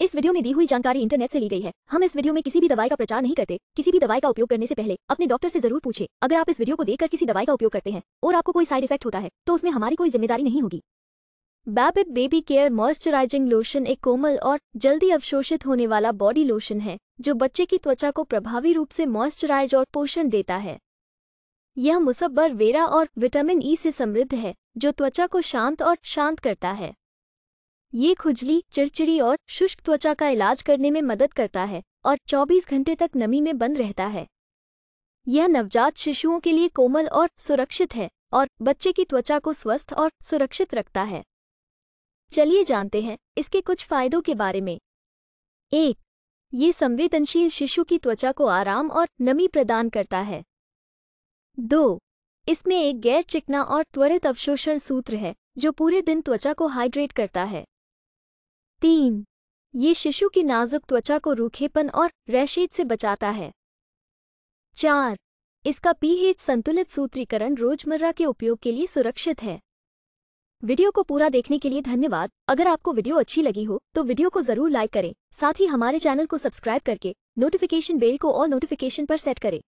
इस वीडियो में दी हुई जानकारी इंटरनेट से ली गई है हम इस वीडियो में किसी भी दवाई का प्रचार नहीं करते किसी भी दवाई का उपयोग करने से पहले अपने डॉक्टर से जरूर पूछे अगर आप इस वीडियो को देखकर किसी दवाई का उपयोग करते हैं और आपको कोई साइड इफेक्ट होता है तो उसमें हमारी कोई जिम्मेदारी नहीं होगी बैबिट बेबी केयर मॉइस्चराइजिंग लोशन एक कोमल और जल्दी अवशोषित होने वाला बॉडी लोशन है जो बच्चे की त्वचा को प्रभावी रूप से मॉइस्चराइज और पोषण देता है यह मुसब्बर वेरा और विटामिन ई e से समृद्ध है जो त्वचा को शांत और शांत करता है ये खुजली चिड़चिड़ी और शुष्क त्वचा का इलाज करने में मदद करता है और 24 घंटे तक नमी में बंद रहता है यह नवजात शिशुओं के लिए कोमल और सुरक्षित है और बच्चे की त्वचा को स्वस्थ और सुरक्षित रखता है चलिए जानते हैं इसके कुछ फायदों के बारे में एक ये संवेदनशील शिशु की त्वचा को आराम और नमी प्रदान करता है दो इसमें एक गैर चिकना और त्वरित अवशोषण सूत्र है जो पूरे दिन त्वचा को हाइड्रेट करता है तीन ये शिशु की नाजुक त्वचा को रूखेपन और रैशेज से बचाता है चार इसका पीएच संतुलित सूत्रीकरण रोजमर्रा के उपयोग के लिए सुरक्षित है वीडियो को पूरा देखने के लिए धन्यवाद अगर आपको वीडियो अच्छी लगी हो तो वीडियो को जरूर लाइक करें साथ ही हमारे चैनल को सब्सक्राइब करके नोटिफिकेशन बेल को और नोटिफिकेशन पर सेट करें